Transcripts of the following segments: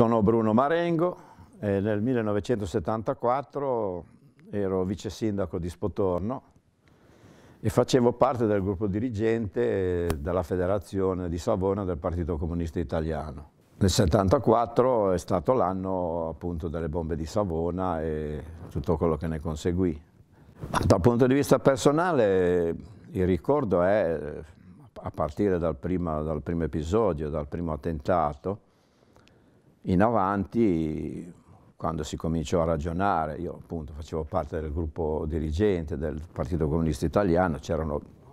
Sono Bruno Marengo e nel 1974 ero vice sindaco di Spotorno e facevo parte del gruppo dirigente della federazione di Savona del Partito Comunista Italiano. Nel 1974 è stato l'anno appunto delle bombe di Savona e tutto quello che ne conseguì. Dal punto di vista personale il ricordo è, a partire dal, prima, dal primo episodio, dal primo attentato, in avanti, quando si cominciò a ragionare, io appunto facevo parte del gruppo dirigente del Partito Comunista Italiano,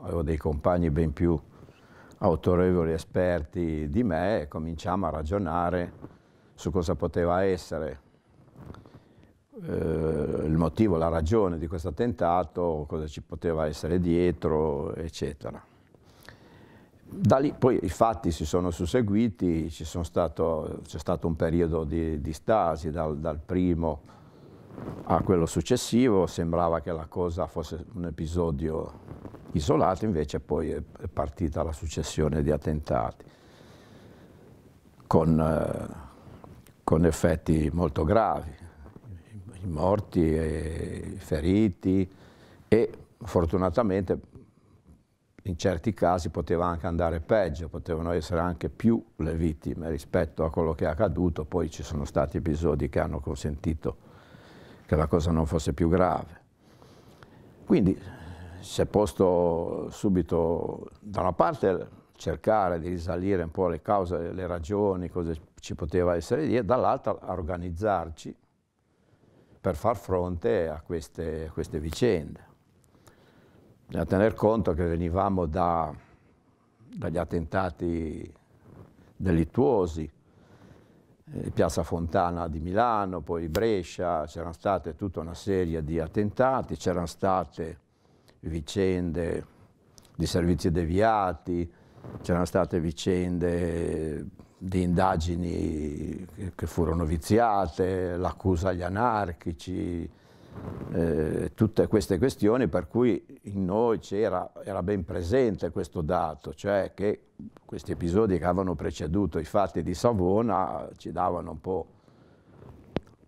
avevo dei compagni ben più autorevoli esperti di me e cominciamo a ragionare su cosa poteva essere eh, il motivo, la ragione di questo attentato, cosa ci poteva essere dietro, eccetera. Da lì poi i fatti si sono susseguiti, c'è stato, stato, un periodo di, di stasi dal, dal primo a quello successivo, sembrava che la cosa fosse un episodio isolato, invece poi è partita la successione di attentati con, eh, con effetti molto gravi, i morti, eh, i feriti e fortunatamente in certi casi poteva anche andare peggio, potevano essere anche più le vittime rispetto a quello che è accaduto, poi ci sono stati episodi che hanno consentito che la cosa non fosse più grave. Quindi si è posto subito da una parte cercare di risalire un po' le cause, le ragioni, cosa ci poteva essere lì, e dall'altra organizzarci per far fronte a queste, a queste vicende. Bisogna tener conto che venivamo da, dagli attentati delittuosi, eh, Piazza Fontana di Milano, poi Brescia, c'erano state tutta una serie di attentati, c'erano state vicende di servizi deviati, c'erano state vicende di indagini che furono viziate, l'accusa agli anarchici, eh, tutte queste questioni per cui in noi era ben presente questo dato, cioè che questi episodi che avevano preceduto i fatti di Savona ci davano un po'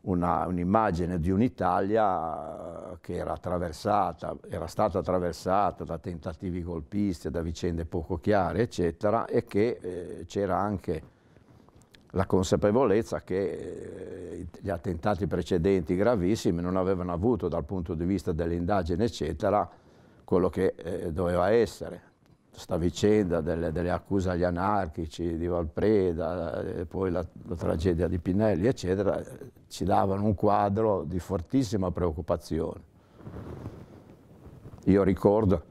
un'immagine un di un'Italia che era attraversata, era stata attraversata da tentativi golpisti, da vicende poco chiare, eccetera, e che eh, c'era anche la consapevolezza che eh, gli attentati precedenti gravissimi non avevano avuto dal punto di vista delle indagini eccetera quello che eh, doveva essere. Sta vicenda delle, delle, accuse agli anarchici di Valpreda, eh, poi la, la, tragedia di Pinelli eccetera, ci davano un quadro di fortissima preoccupazione. Io ricordo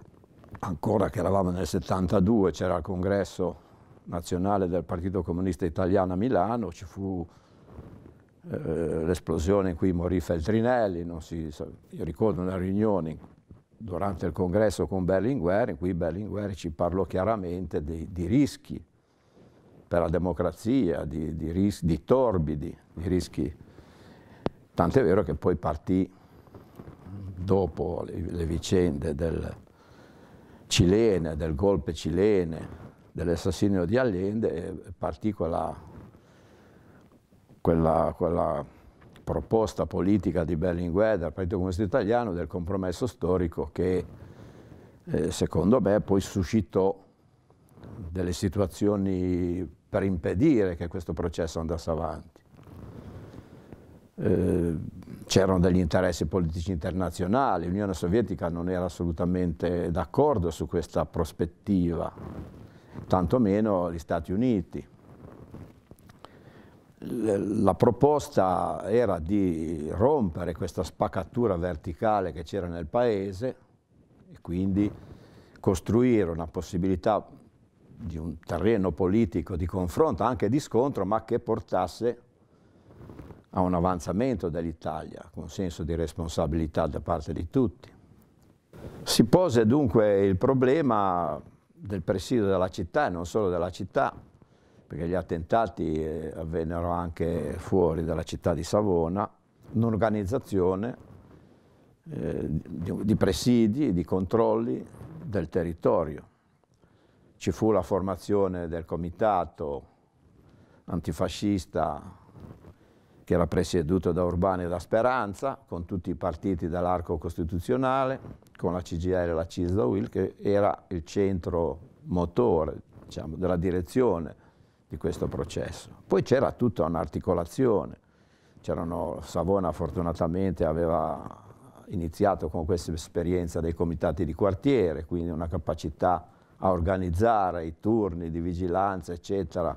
ancora che eravamo nel 72, c'era il congresso nazionale del Partito Comunista Italiano a Milano, ci fu eh, l'esplosione in cui morì Feltrinelli, si, io ricordo una riunione durante il congresso con Berlinguer in cui Berlinguer ci parlò chiaramente di, di rischi per la democrazia, di, di, ris di torbidi, di rischi. Tant'è vero che poi partì dopo le, le vicende del cilene, del golpe cilene, dell'assassinio di Allende partì quella, quella, quella proposta politica di Berlinguer, del Partito Comunista Italiano, del compromesso storico che eh, secondo me poi suscitò delle situazioni per impedire che questo processo andasse avanti. Eh, c'erano degli interessi politici internazionali, l'Unione Sovietica non era assolutamente d'accordo su questa prospettiva tantomeno gli Stati Uniti. La proposta era di rompere questa spaccatura verticale che c'era nel paese e quindi costruire una possibilità di un terreno politico di confronto, anche di scontro, ma che portasse a un avanzamento dell'Italia, con senso di responsabilità da parte di tutti. Si pose dunque il problema del presidio della città e non solo della città, perché gli attentati eh, avvennero anche fuori dalla città di Savona, un'organizzazione eh, di presidi, di controlli del territorio. Ci fu la formazione del comitato antifascista che era presieduto da Urbani e da Speranza, con tutti i partiti dell'arco costituzionale, con la CGR e la CISDA Will, che era il centro motore diciamo, della direzione di questo processo. Poi c'era tutta un'articolazione, c'erano, Savona fortunatamente aveva iniziato con questa esperienza dei comitati di quartiere, quindi una capacità a organizzare i turni di vigilanza, eccetera,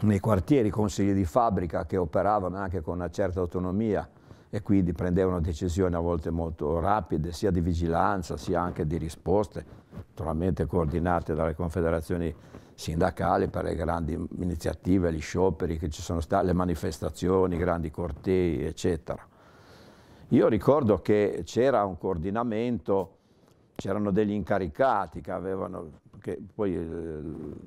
nei quartieri, consigli di fabbrica che operavano anche con una certa autonomia e quindi prendevano decisioni a volte molto rapide, sia di vigilanza sia anche di risposte, naturalmente coordinate dalle confederazioni sindacali per le grandi iniziative, gli scioperi che ci sono stati, le manifestazioni, i grandi cortei, eccetera. Io ricordo che c'era un coordinamento, c'erano degli incaricati che avevano che poi eh,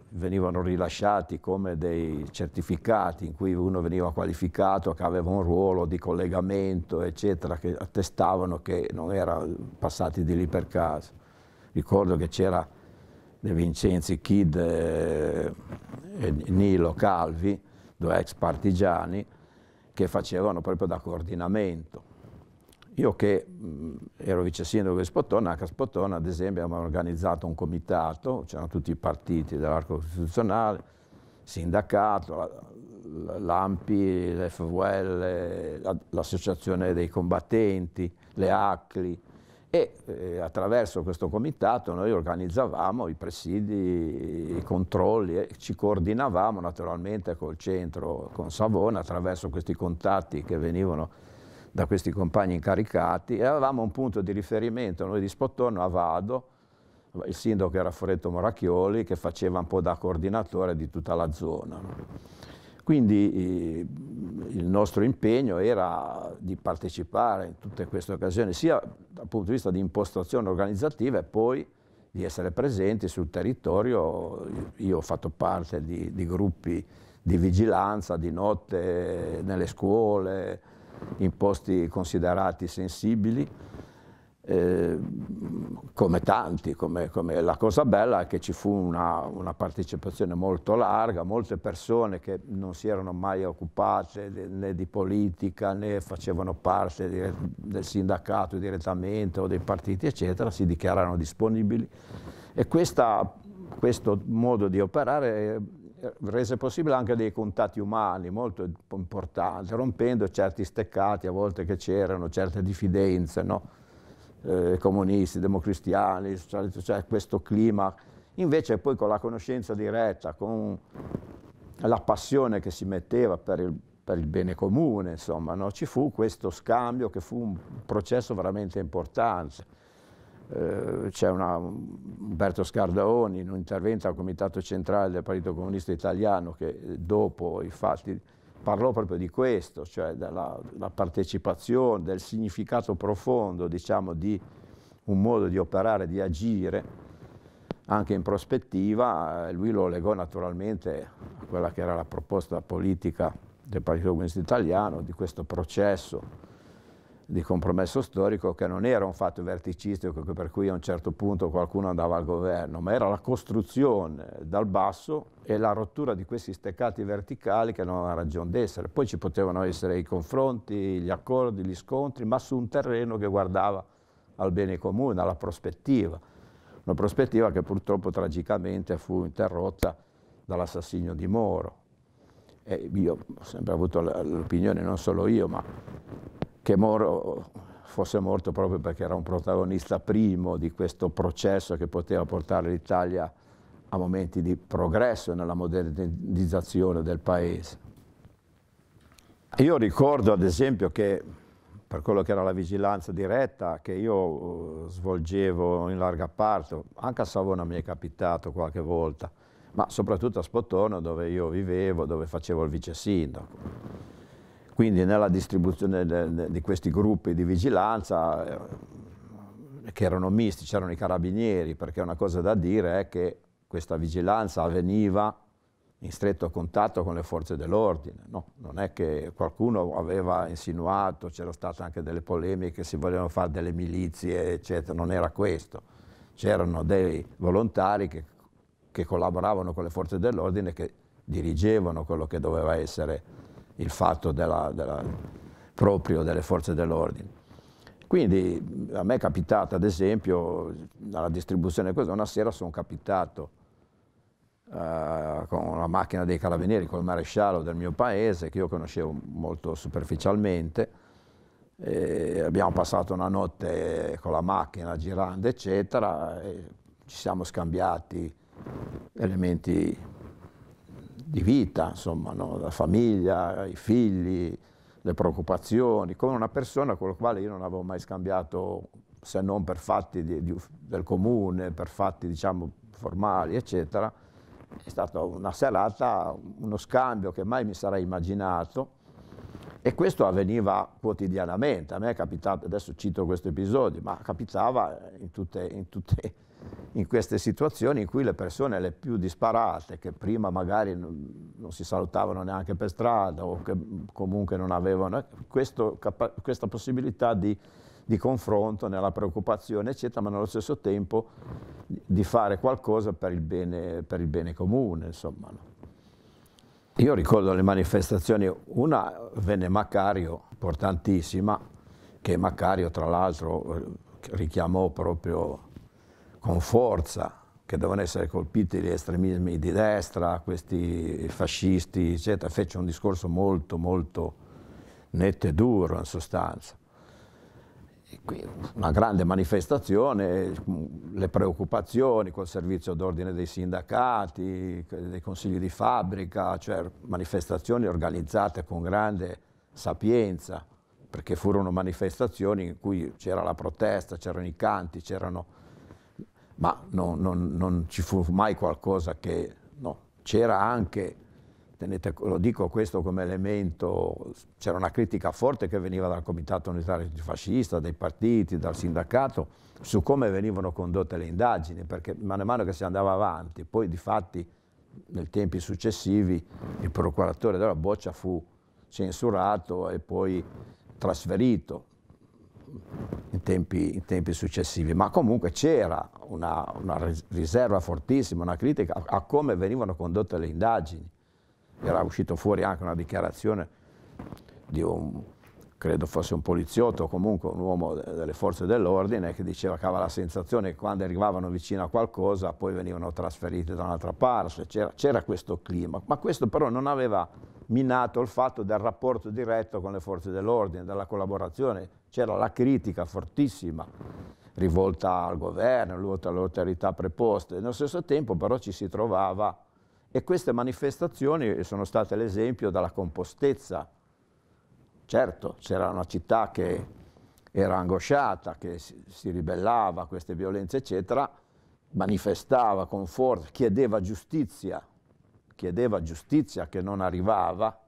venivano rilasciati come dei certificati in cui uno veniva qualificato che aveva un ruolo di collegamento, eccetera, che attestavano che non era passati di lì per caso. Ricordo che c'era De Vincenzi Kid eh, e Nilo Calvi, due ex partigiani, che facevano proprio da coordinamento io che mh, ero vice sindaco di Spottona, a Spottona ad esempio abbiamo organizzato un comitato, c'erano tutti i partiti dell'arco costituzionale, sindacato, l'AMPI, l'FVL, l'Associazione dei Combattenti, le ACLI e eh, attraverso questo comitato noi organizzavamo i presidi, i controlli e ci coordinavamo naturalmente col centro, con Savona, attraverso questi contatti che venivano da questi compagni incaricati e avevamo un punto di riferimento noi di Spottorno a Vado, il sindaco era Foretto Moracchioli che faceva un po' da coordinatore di tutta la zona. Quindi il nostro impegno era di partecipare in tutte queste occasioni, sia dal punto di vista di impostazione organizzativa e poi di essere presenti sul territorio. Io ho fatto parte di, di gruppi di vigilanza di notte nelle scuole, in posti considerati sensibili, eh, come tanti, come, come, la cosa bella è che ci fu una, una, partecipazione molto larga, molte persone che non si erano mai occupate né di politica né facevano parte di, del sindacato direttamente o dei partiti eccetera, si dichiararono disponibili e questa, questo modo di operare eh, rese possibile anche dei contatti umani molto importanti, rompendo certi steccati a volte che c'erano, certe diffidenze, no? eh, comunisti, democristiani, socialisti, cioè, cioè questo clima. Invece poi con la conoscenza diretta, con la passione che si metteva per il, per il bene comune, insomma, no? ci fu questo scambio che fu un processo veramente importante. Eh, c'è una, Umberto Scardaoni in un intervento al Comitato Centrale del Partito Comunista Italiano che eh, dopo i fatti parlò proprio di questo, cioè della, della partecipazione, del significato profondo diciamo, di un modo di operare, di agire anche in prospettiva, eh, lui lo legò naturalmente a quella che era la proposta politica del Partito Comunista Italiano, di questo processo di compromesso storico che non era un fatto verticistico per cui a un certo punto qualcuno andava al governo, ma era la costruzione dal basso e la rottura di questi steccati verticali che non aveva ragione d'essere. Poi ci potevano essere i confronti, gli accordi, gli scontri, ma su un terreno che guardava al bene comune, alla prospettiva, una prospettiva che purtroppo tragicamente fu interrotta dall'assassinio di Moro. E io ho sempre avuto l'opinione, non solo io, ma che Moro fosse morto proprio perché era un protagonista primo di questo processo che poteva portare l'Italia a momenti di progresso nella modernizzazione del paese. Io ricordo ad esempio che per quello che era la vigilanza diretta che io uh, svolgevo in larga parte, anche a Savona mi è capitato qualche volta, ma soprattutto a Spottone dove io vivevo, dove facevo il vice sindaco. Quindi nella distribuzione di questi gruppi di vigilanza, eh, che erano misti, c'erano i carabinieri, perché una cosa da dire è che questa vigilanza avveniva in stretto contatto con le forze dell'ordine. No, non è che qualcuno aveva insinuato, c'erano state anche delle polemiche, si volevano fare delle milizie, eccetera, non era questo. C'erano dei volontari che, che collaboravano con le forze dell'ordine che dirigevano quello che doveva essere il fatto della, della, proprio delle forze dell'ordine. Quindi a me è capitato, ad esempio, alla distribuzione, una sera sono capitato eh, con la macchina dei carabinieri, col maresciallo del mio paese, che io conoscevo molto superficialmente, abbiamo passato una notte con la macchina girando, eccetera, e ci siamo scambiati elementi di vita, insomma, no? la famiglia, i figli, le preoccupazioni, come una persona con la quale io non avevo mai scambiato, se non per fatti di, di, del comune, per fatti diciamo, formali, eccetera. È stata una serata, uno scambio che mai mi sarei immaginato e questo avveniva quotidianamente. A me è capitato, adesso cito questo episodio, ma capitava in tutte, in tutte in queste situazioni in cui le persone le più disparate, che prima magari non, non si salutavano neanche per strada o che comunque non avevano questo, questa possibilità di, di, confronto nella preoccupazione, eccetera, ma nello stesso tempo di fare qualcosa per il bene, per il bene comune. Insomma. Io ricordo le manifestazioni, una venne Macario, importantissima, che Macario tra l'altro richiamò proprio con forza che devono essere colpiti gli estremismi di destra, questi fascisti, eccetera, fece un discorso molto, molto netto e duro in sostanza. E qui una grande manifestazione, le preoccupazioni col servizio d'ordine dei sindacati, dei consigli di fabbrica, cioè manifestazioni organizzate con grande sapienza, perché furono manifestazioni in cui c'era la protesta, c'erano i canti, c'erano ma non, non, non ci fu mai qualcosa che... No, c'era anche, tenete, lo dico questo come elemento, c'era una critica forte che veniva dal Comitato Unitario Antifascista, dai partiti, dal sindacato, su come venivano condotte le indagini, perché man mano che si andava avanti, poi di fatti nei tempi successivi il procuratore della Boccia fu censurato e poi trasferito in tempi, in tempi successivi, ma comunque c'era una, una, riserva fortissima, una critica a, a come venivano condotte le indagini. Era uscito fuori anche una dichiarazione di un, credo fosse un poliziotto, comunque un uomo delle forze dell'ordine, che diceva che aveva la sensazione che quando arrivavano vicino a qualcosa poi venivano trasferiti da un'altra parte, cioè c'era, questo clima, ma questo però non aveva minato il fatto del rapporto diretto con le forze dell'ordine, della collaborazione c'era la critica fortissima rivolta al governo, rivolta alle autorità preposte, nello stesso tempo però ci si trovava e queste manifestazioni sono state l'esempio della compostezza. Certo, c'era una città che era angosciata, che si ribellava a queste violenze, eccetera, manifestava con forza, chiedeva giustizia, chiedeva giustizia che non arrivava,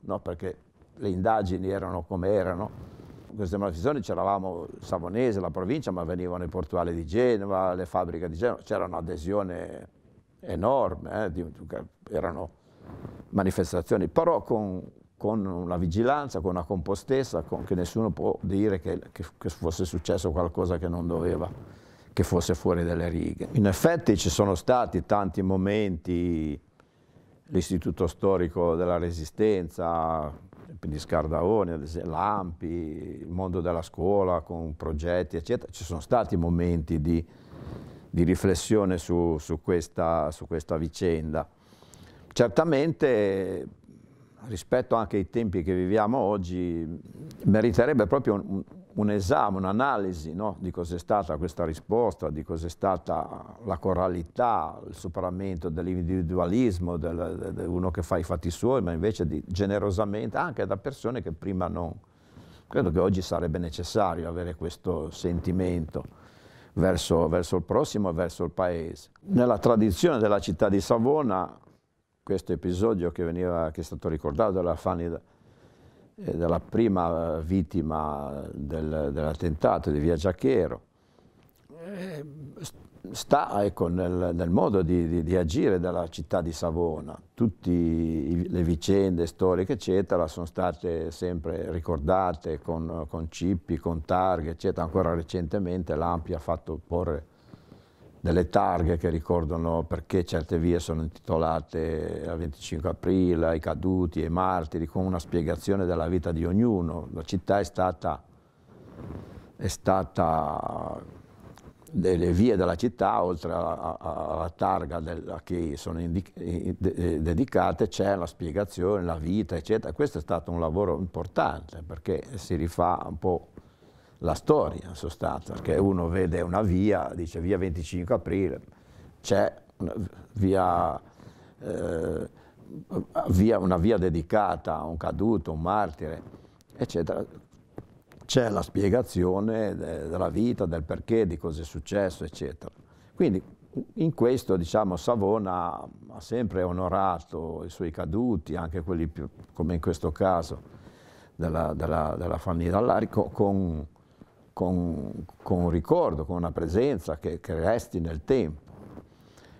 no? perché le indagini erano come erano, in queste manifestazioni c'eravamo Savonese, la provincia, ma venivano i portuali di Genova, le fabbriche di Genova, c'era un'adesione enorme, eh, erano manifestazioni, però con, con, una vigilanza, con una compostezza, con, che nessuno può dire che, che, che fosse successo qualcosa che non doveva, che fosse fuori dalle righe. In effetti ci sono stati tanti momenti, l'istituto storico della resistenza, di Scardaoni, l'Ampi, il mondo della scuola con progetti, eccetera, ci sono stati momenti di, di riflessione su, su, questa, su questa vicenda. Certamente rispetto anche ai tempi che viviamo oggi meriterebbe proprio un, un esame, un'analisi no? di cos'è stata questa risposta, di cos'è stata la coralità, il superamento dell'individualismo, del, de uno che fa i fatti suoi, ma invece di generosamente anche da persone che prima non. Credo che oggi sarebbe necessario avere questo sentimento verso, verso il prossimo e verso il paese. Nella tradizione della città di Savona, questo episodio che, veniva, che è stato ricordato dalla Fanny dalla prima vittima del, dell'attentato di Via Giacchero. Eh, sta ecco, nel, nel, modo di, di, di, agire della città di Savona. Tutte le vicende storiche, eccetera, sono state sempre ricordate con, con cippi, con targhe, eccetera. Ancora recentemente l'Ampi ha fatto porre delle targhe che ricordano perché certe vie sono intitolate a 25 aprile, ai caduti, ai martiri, con una spiegazione della vita di ognuno. La città è stata, è stata delle vie della città, oltre alla targa del, a cui sono eh, dedicate, c'è la spiegazione, la vita, eccetera. Questo è stato un lavoro importante perché si rifà un po' la storia in sostanza, perché uno vede una via, dice via 25 aprile, c'è via, eh, via, una via dedicata a un caduto, un martire, eccetera. C'è la spiegazione de, della vita, del perché, di cosa è successo, eccetera. Quindi in questo diciamo, Savona ha sempre onorato i suoi caduti, anche quelli più, come in questo caso, della, della, della famiglia Dall'Arico, con con, con un ricordo, con una presenza che, che resti nel tempo.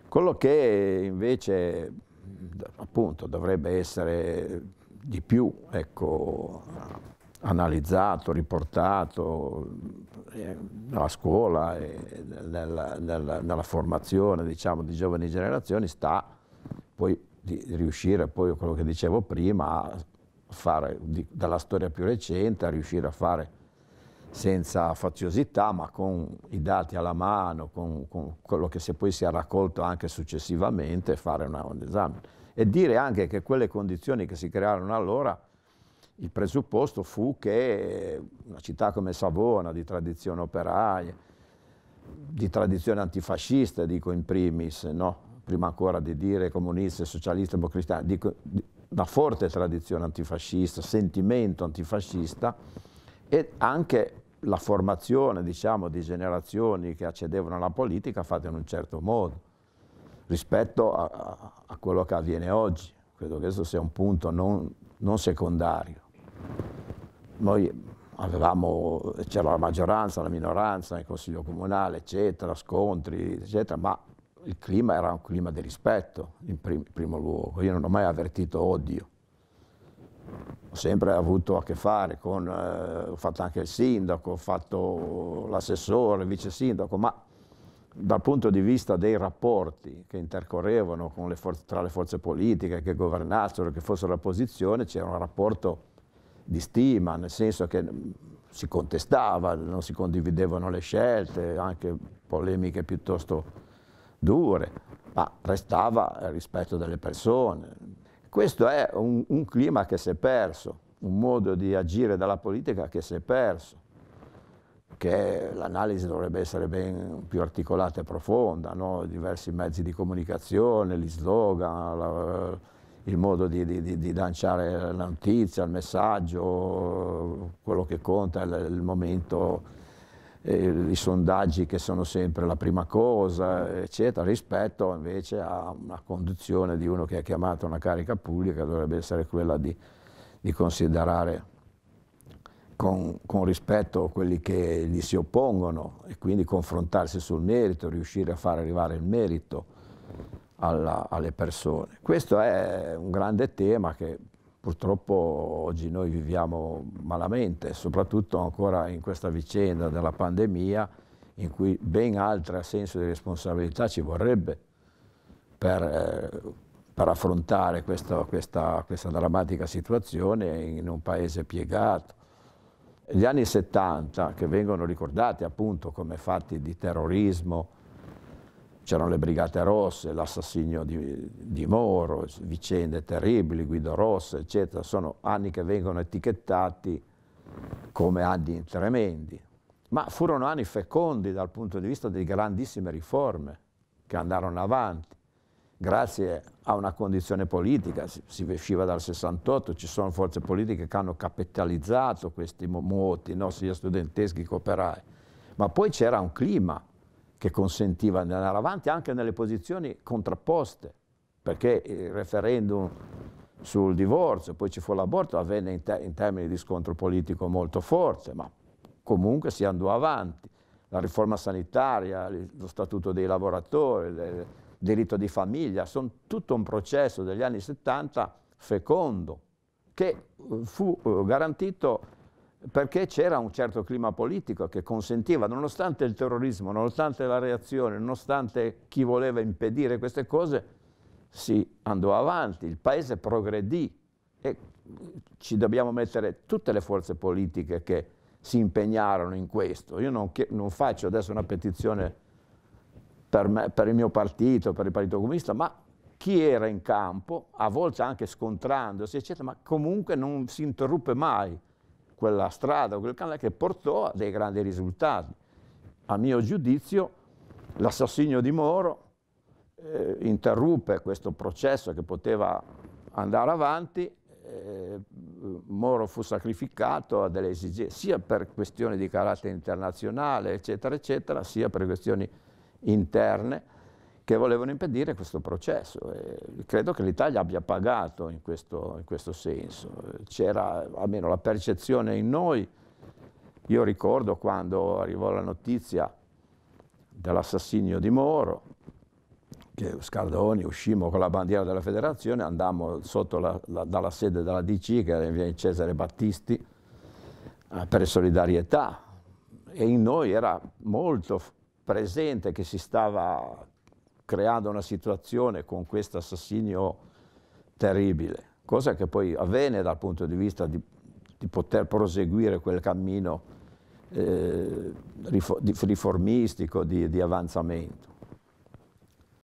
Quello che invece appunto dovrebbe essere di più ecco, analizzato, riportato eh, nella scuola e nella, nella, nella formazione diciamo, di giovani generazioni sta poi di riuscire, poi quello che dicevo prima, a fare di, dalla storia più recente, a riuscire a fare senza faziosità, ma con i dati alla mano, con, con quello che se poi si è raccolto anche successivamente, fare una, un esame. E dire anche che quelle condizioni che si crearono allora, il presupposto fu che una città come Savona, di tradizione operaia, di tradizione antifascista, dico in primis, no? prima ancora di dire comunista, socialista, democristiano, dico una forte tradizione antifascista, sentimento antifascista, e anche la formazione diciamo, di generazioni che accedevano alla politica fatta in un certo modo rispetto a, a quello che avviene oggi. Credo che questo sia un punto non, non secondario. Noi avevamo, c'era la maggioranza, la minoranza, nel consiglio comunale, eccetera, scontri, eccetera, ma il clima era un clima di rispetto in prim primo luogo. Io non ho mai avvertito odio ho sempre avuto a che fare con, eh, ho fatto anche il sindaco, ho fatto l'assessore, il vice sindaco, ma dal punto di vista dei rapporti che intercorrevano le tra le forze politiche che governassero, che fossero l'opposizione, c'era un rapporto di stima, nel senso che mm, si contestava, non si condividevano le scelte, anche polemiche piuttosto dure, ma restava il rispetto delle persone, questo è un, un clima che si è perso, un modo di agire dalla politica che si è perso, che l'analisi dovrebbe essere ben più articolata e profonda, no? diversi mezzi di comunicazione, gli slogan, la, il modo di, di, di, lanciare la notizia, il messaggio, quello che conta è il, il momento eh, i sondaggi che sono sempre la prima cosa, eccetera, rispetto invece a una conduzione di uno che ha chiamato una carica pubblica, dovrebbe essere quella di, di considerare con, con, rispetto quelli che gli si oppongono e quindi confrontarsi sul merito, riuscire a far arrivare il merito alla, alle persone. Questo è un grande tema che Purtroppo oggi noi viviamo malamente, soprattutto ancora in questa vicenda della pandemia in cui ben altro senso di responsabilità ci vorrebbe per, eh, per affrontare questa, questa, questa drammatica situazione in un paese piegato. Gli anni 70, che vengono ricordati appunto come fatti di terrorismo, c'erano le Brigate Rosse, l'assassinio di, di, Moro, vicende terribili, Guido Rossa, eccetera. Sono anni che vengono etichettati come anni tremendi, ma furono anni fecondi dal punto di vista delle grandissime riforme che andarono avanti. Grazie a una condizione politica, si, si usciva dal 68, ci sono forze politiche che hanno capitalizzato questi muoti, no? sia studenteschi che operai, ma poi c'era un clima che consentiva di andare avanti anche nelle posizioni contrapposte, perché il referendum sul divorzio, poi ci fu l'aborto, avvenne in, te in termini di scontro politico molto forte, ma comunque si andò avanti. La riforma sanitaria, lo statuto dei lavoratori, il diritto di famiglia, sono tutto un processo degli anni 70 fecondo che eh, fu eh, garantito perché c'era un certo clima politico che consentiva, nonostante il terrorismo, nonostante la reazione, nonostante chi voleva impedire queste cose, si andò avanti, il paese progredì e ci dobbiamo mettere tutte le forze politiche che si impegnarono in questo. Io non, non faccio adesso una petizione per, me, per il mio partito, per il Partito Comunista, ma chi era in campo, a volte anche scontrandosi, eccetera, ma comunque non si interruppe mai quella strada quel canale che portò a dei grandi risultati. A mio giudizio l'assassinio di Moro eh, interruppe questo processo che poteva andare avanti, eh, Moro fu sacrificato a delle esigenze, sia per questioni di carattere internazionale, eccetera, eccetera, sia per questioni interne che volevano impedire questo processo. E credo che l'Italia abbia pagato in questo, in questo senso. C'era almeno la percezione in noi. Io ricordo quando arrivò la notizia dell'assassinio di Moro, che Scardoni uscimmo con la bandiera della federazione, andammo sotto la, la, dalla sede della DC, che era in via Cesare Battisti, eh, per solidarietà. E in noi era molto presente che si stava creando una situazione con questo assassinio terribile, cosa che poi avvenne dal punto di vista di, di poter proseguire quel cammino eh, riformistico di, di avanzamento.